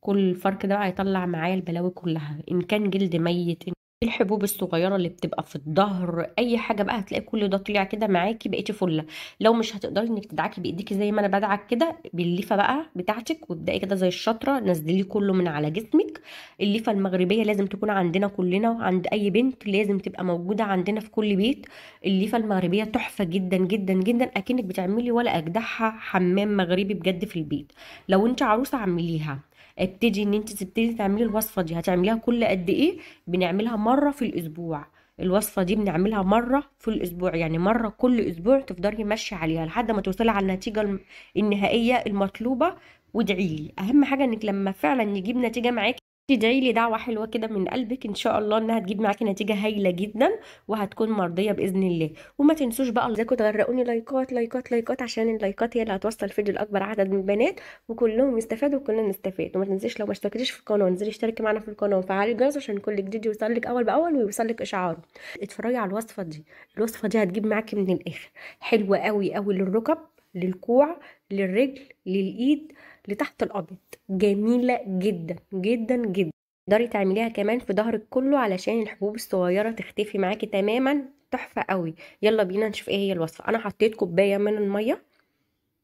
كل الفرك ده هيطلع معايا البلاوي كلها ان كان جلد ميت إن إيه الحبوب الصغيرة اللي بتبقى في الظهر أي حاجة بقى هتلاقي كل ده طلع كده معاكي بقيتي فلة لو مش هتقدري إنك تدعكي بإيديكي زي ما أنا بدعك كده بالليفة بقى بتاعتك وابدأي كده زي الشطرة نزليه كله من على جسمك الليفة المغربية لازم تكون عندنا كلنا وعند أي بنت لازم تبقى موجودة عندنا في كل بيت الليفة المغربية تحفة جدا جدا جدا أكنك بتعملي ولا اجدحها حمام مغربي بجد في البيت لو أنت عروسة عمليها ابتدي ان انت تبتدي تعملي الوصفه دي هتعمليها كل قد ايه بنعملها مره في الاسبوع الوصفه دي بنعملها مره في الاسبوع يعني مره كل اسبوع تفضلي ماشيه عليها لحد ما توصلي على النتيجه النهائيه المطلوبه وادعيلي اهم حاجه انك لما فعلا يجيب نتيجه معاكي تدعي لي دعوة حلوة كده من قلبك ان شاء الله انها تجيب معاكي نتيجة هايلة جدا وهتكون مرضية باذن الله وما تنسوش بقى ازيكم تغرقوني لايكات لايكات لايكات عشان اللايكات هي اللي هتوصل الفيديو لاكبر عدد من البنات وكلهم يستفادوا وكلنا نستفاد وما تنسيش لو ما اشتركتيش في القناة انزلي اشتركي معانا في القناة وفعلي الجرس عشان كل جديد يوصلك اول باول ويوصلك اشعاره اتفرجي على الوصفة دي الوصفة دي هتجيب معاكي من الاخر حلوة قوي قوي للركب للكوع للرجل للايد لتحت الابيض جميله جدا جدا جدا تقدري تعمليها كمان في ظهرك كله علشان الحبوب الصغيره تختفي معاكي تماما تحفه قوي يلا بينا نشوف ايه هي الوصفه انا حطيت كوبايه من الميه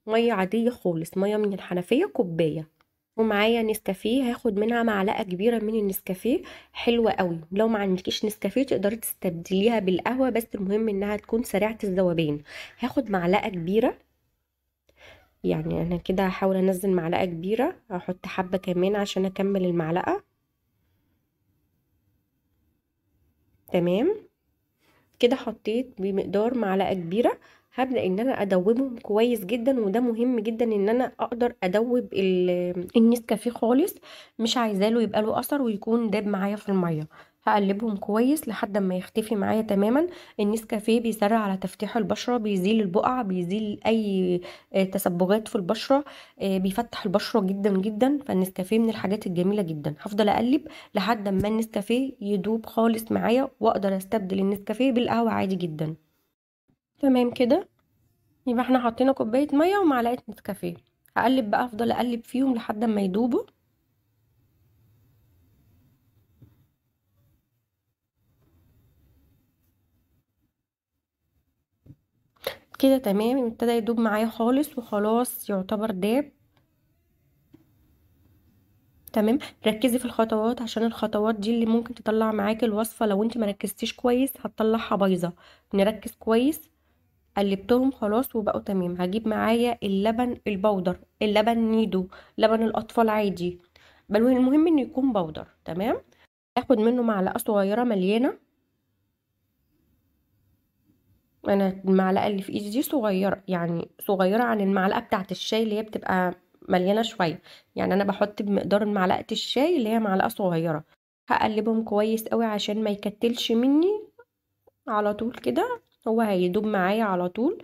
ميه عاديه خالص ميه من الحنفيه كوبايه ومعايا نسكافيه هاخد منها معلقه كبيره من النسكافيه حلوه قوي لو ما عندكيش نسكافيه تقدري تستبدليها بالقهوه بس المهم انها تكون سريعه الذوبان هاخد معلقه كبيره يعني انا كده هحاول انزل معلقة كبيرة احط حبة كمان عشان اكمل المعلقة تمام كده حطيت بمقدار معلقة كبيرة هبدأ ان انا ادوبهم كويس جدا وده مهم جدا ان انا اقدر ادوب النسكافيه خالص مش عايزاه يبقى له اثر ويكون داب معايا في المية هقلبهم كويس لحد ما يختفي معايا تماما النسكافيه بيسرع على تفتيح البشره بيزيل البقع بيزيل اي آه، تصبغات في البشره آه، بيفتح البشره جدا جدا فالنسكافيه من الحاجات الجميله جدا هفضل اقلب لحد ما النسكافيه يدوب خالص معايا واقدر استبدل النسكافيه بالقهوه عادي جدا تمام كده يبقى احنا حطينا كوبايه ميه ومعلقه نسكافيه هقلب بقى افضل اقلب فيهم لحد ما يدوبوا كده تمام ابتدى يدوب معايا خالص وخلاص يعتبر داب تمام ركزي في الخطوات عشان الخطوات دي اللي ممكن تطلع معاكي الوصفه لو انت مركزتيش كويس هتطلعها بايظه نركز كويس قلبتهم خلاص وبقوا تمام هجيب معايا اللبن البودر اللبن نيدو لبن الاطفال عادي بل المهم انه يكون بودر تمام هاخد منه معلقه صغيره مليانه انا المعلقه اللي في ايدي دي صغيره يعني صغيره عن المعلقه بتاعه الشاي اللي هي بتبقى مليانه شويه يعني انا بحط بمقدار معلقه الشاي اللي هي معلقه صغيره هقلبهم كويس قوي عشان ما يكتلش مني على طول كده هو هيدوب معايا على طول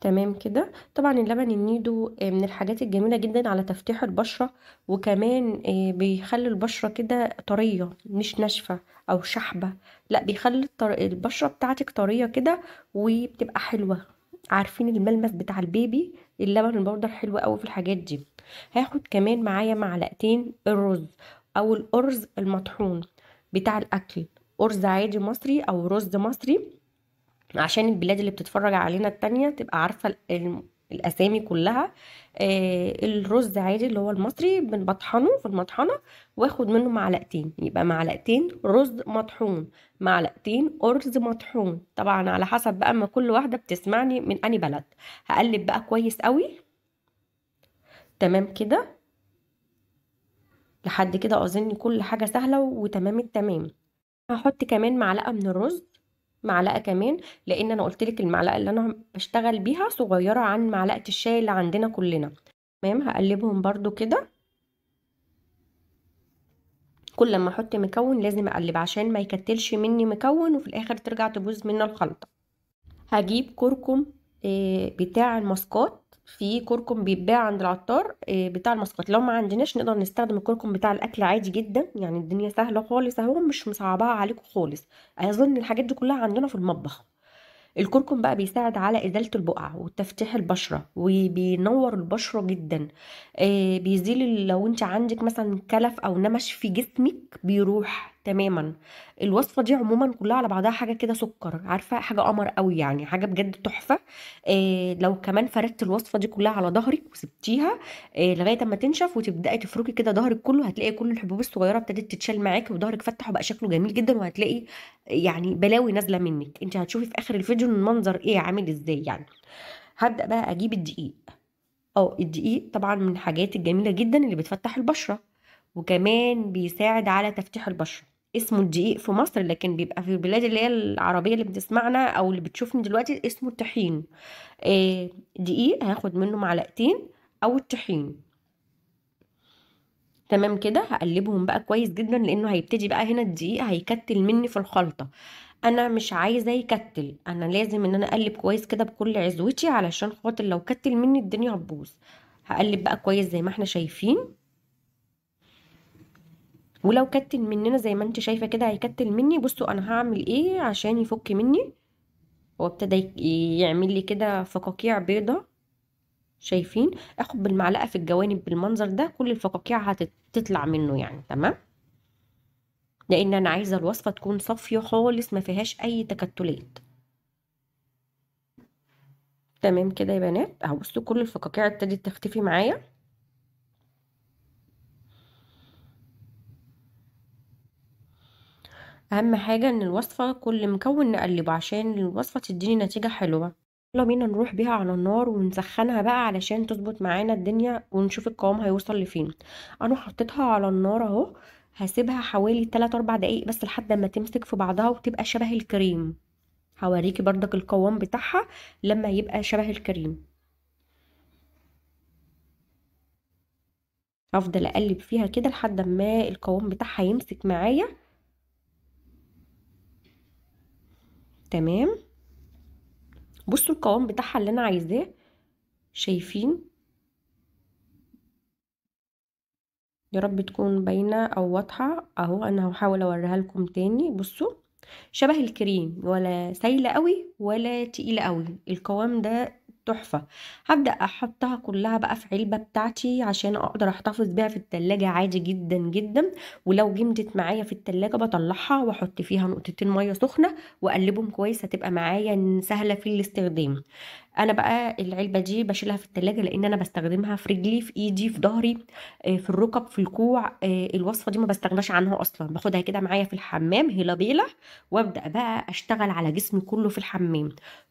تمام كده طبعا اللبن النيدو آه، من الحاجات الجميله جدا على تفتيح البشره وكمان آه، بيخلي البشره كده طريه مش ناشفه او شحبه لا بيخلي البشره بتاعتك طريه كده وبتبقى حلوه عارفين الملمس بتاع البيبي اللبن البودر حلو قوي في الحاجات دي هاخد كمان معايا معلقتين الرز او الارز المطحون بتاع الاكل ارز عادي مصري او رز مصري عشان البلاد اللي بتتفرج علينا التانية تبقى عارفة الأسامي كلها آه، الرز عادي اللي هو المصري بنطحنه في المطحنة واخد منه معلقتين يبقى معلقتين رز مطحون معلقتين أرز مطحون طبعا على حسب بقى ما كل واحدة بتسمعني من أني بلد هقلب بقى كويس قوي تمام كده لحد كده أظن كل حاجة سهلة وتمام التمام هحط كمان معلقة من الرز معلقه كمان لان انا قلت لك المعلقه اللي انا بشتغل بيها صغيره عن معلقه الشاي اللي عندنا كلنا تمام هقلبهم برده كده كل لما احط مكون لازم اقلب عشان ما يكتلش مني مكون وفي الاخر ترجع تبوظ مني الخلطه هجيب كركم آه، بتاع الماسكات في كركم بيتباع عند العطار آه، بتاع المسقط لو ما عندناش نقدر نستخدم الكركم بتاع الاكل عادي جدا يعني الدنيا سهله خالص اهو مش مصعباها عليكم خالص اظن الحاجات دي كلها عندنا في المطبخ الكركم بقى بيساعد على ازاله البقع وتفتيح البشره وبينور البشره جدا آه، بيزيل لو انت عندك مثلا كلف او نمش في جسمك بيروح تماما الوصفه دي عموما كلها على بعضها حاجه كده سكر عارفه حاجه قمر قوي يعني حاجه بجد تحفه إيه لو كمان فردت الوصفه دي كلها على ظهرك وسبتيها إيه لغايه اما تنشف وتبداي تفركي كده ظهرك كله هتلاقي كل الحبوب الصغيره ابتدت تتشال معاكي وظهرك فتح وبقى شكله جميل جدا وهتلاقي يعني بلاوي نازله منك انت هتشوفي في اخر الفيديو المنظر ايه عامل ازاي يعني هبدا بقى اجيب الدقيق اه الدقيق طبعا من الحاجات الجميله جدا اللي بتفتح البشره وكمان بيساعد على تفتيح البشره اسمه الدقيق في مصر لكن بيبقى في البلاد اللي هي العربية اللي بتسمعنا أو اللي بتشوفني دلوقتي اسمه الطحين آه، دقيق هاخد منه معلقتين أو الطحين تمام كده هقلبهم بقى كويس جدا لأنه هيبتدي بقى هنا الدقيق هيكتل مني في الخلطة انا مش عايزه يكتل انا لازم ان انا اقلب كويس كده بكل عزوتي علشان خاطر لو كتل مني الدنيا هتبوظ هقلب بقى كويس زي ما احنا شايفين ولو كتل مننا زي ما انت شايفه كده هيكتل مني بصوا انا هعمل ايه عشان يفك مني هو ابتدى يعمل لي كده فقاقيع بيضه شايفين اخد بالمعلقه في الجوانب بالمنظر ده كل الفقاقيع هتطلع منه يعني تمام لان انا عايزه الوصفه تكون صافيه خالص ما فيهاش اي تكتلات تمام كده يا بنات اهو بصوا كل الفقاقيع ابتدت تختفي معايا اهم حاجة ان الوصفة كل مكون نقلبه عشان الوصفة تديني نتيجة حلوة يلا بينا نروح بيها على النار ونسخنها بقى علشان تظبط معانا الدنيا ونشوف القوام هيوصل لفين انا حطيتها على النار اهو هسيبها حوالي 3 4 دقايق بس لحد ما تمسك في بعضها وتبقى شبه الكريم هوريكي بردك القوام بتاعها لما يبقى شبه الكريم هفضل اقلب فيها كده لحد ما القوام بتاعها يمسك معايا تمام بصوا القوام بتاعها اللي انا عايزاه شايفين يا رب تكون باينه او واضحه اهو انا هحاول اوريها لكم تاني بصوا شبه الكريم ولا سايله قوي ولا تقيله قوي القوام ده تحفة هبدأ احطها كلها بقى في علبة بتاعتي عشان اقدر احتفظ بيها في التلاجة عادي جدا جدا ولو جمدت معايا في التلاجة بطلعها واحط فيها نقطتين مية سخنة واقلبهم كويس هتبقى معايا سهلة في الاستخدام انا بقى العلبه دي بشيلها في التلاجة لان انا بستخدمها في رجلي في ايدي في ظهري آه، في الركب في الكوع آه، الوصفه دي ما بستغناش عنها اصلا باخدها كده معايا في الحمام هيلا بيلا وابدا بقى اشتغل على جسمي كله في الحمام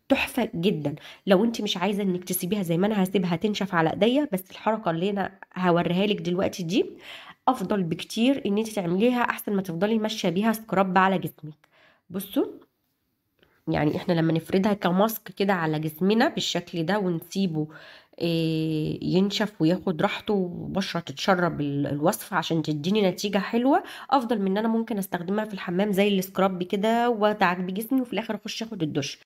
تحفه جدا لو انت مش عايزه انك تسيبيها زي ما انا هسيبها تنشف على ايديا بس الحركه اللي انا هوريها لك دلوقتي دي افضل بكتير ان انت تعمليها احسن ما تفضلي ماشيه بيها سكراب على جسمك بصوا يعني احنا لما نفردها كماسك كده على جسمنا بالشكل ده ونسيبه آه، ينشف وياخد راحته وبشرة تتشرب الوصفة عشان تديني نتيجة حلوة أفضل من إن أنا ممكن أستخدمها في الحمام زي السكراب كده وأتعب جسمي وفي الآخر أخش أخد الدش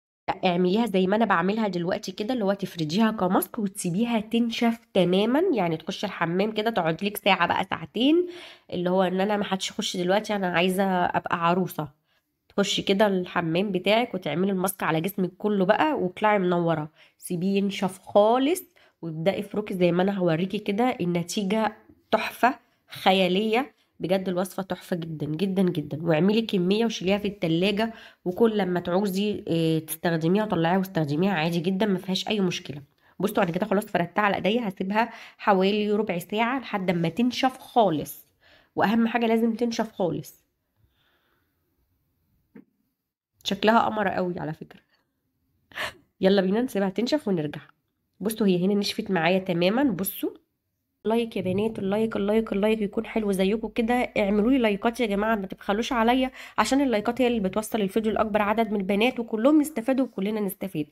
اعمليها زي ما انا بعملها دلوقتي كده اللي هو تفرديها كماسك وتسيبيها تنشف تماما يعني تخش الحمام كده تقعد لك ساعه بقى ساعتين اللي هو ان انا ما حدش يخش دلوقتي انا عايزه ابقى عروسه تخشي كده الحمام بتاعك وتعملي الماسك على جسمك كله بقى واطلعي منوره سيبيه ينشف خالص وابداي افركي زي ما انا هوريكي كده النتيجه تحفه خياليه بجد الوصفة تحفة جدا جدا جدا واعملي كمية وشيليها في التلاجة وكل لما تعوزي آه، تستخدميها طلعيها واستخدميها عادي جدا ما فيهاش أي مشكلة بصوا انا كده خلاص فردتها على ايديا هسيبها حوالي ربع ساعة لحد ما تنشف خالص واهم حاجة لازم تنشف خالص شكلها قمرة قوي على فكرة يلا بينا نسيبها تنشف ونرجع بصوا هي هنا نشفت معايا تماما بصوا لايك يا بنات اللايك اللايك اللايك يكون حلو زيكم كده اعملوا لي لايكات يا جماعه ما تبخلوش عليا عشان اللايكات هي اللي بتوصل الفيديو لاكبر عدد من البنات وكلهم يستفادوا وكلنا نستفيد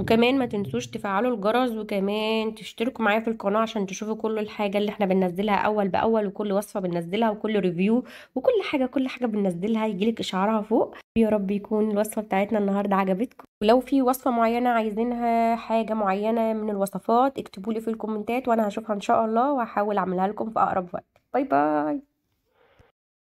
وكمان ما تنسوش تفعلوا الجرس وكمان تشتركوا معايا في القناة عشان تشوفوا كل الحاجة اللي احنا بننزلها اول باول وكل وصفة بننزلها وكل ريفيو وكل حاجة كل حاجة بننزلها يجيلك اشعارها فوق يا رب يكون الوصفة بتاعتنا النهاردة عجبتكم ولو في وصفة معينة عايزينها حاجة معينة من الوصفات اكتبولي في الكومنتات وانا هشوفها ان شاء الله وهحاول اعملها لكم في اقرب وقت باي باي